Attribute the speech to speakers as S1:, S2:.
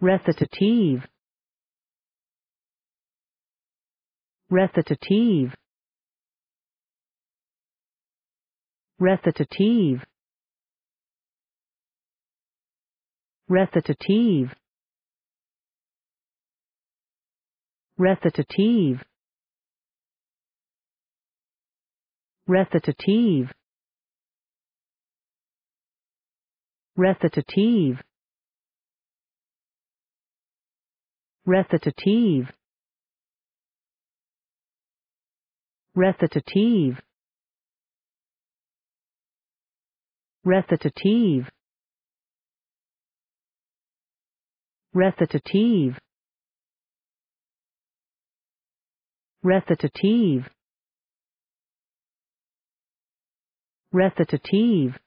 S1: recitative recitative recitative recitative recitative recitative recitative Recitative. Recitative. Recitative. Recitative. Recitative. Recitative.